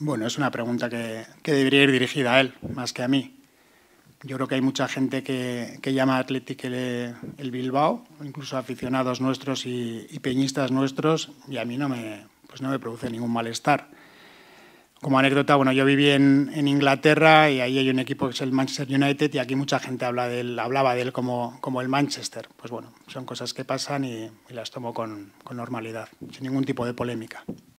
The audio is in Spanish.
Bueno, es una pregunta que, debería ir dirigida a él, más que a mí. Yo creo que hay mucha gente que, llama a Athletic el, Bilbao, incluso aficionados nuestros y, peñistas nuestros, y a mí pues no me, produce ningún malestar. Como anécdota, bueno, yo viví en, Inglaterra y ahí hay un equipo que es el Manchester United y aquí mucha gente hablaba de él como, el Manchester. Pues bueno, son cosas que pasan y, las tomo con normalidad, sin ningún tipo de polémica.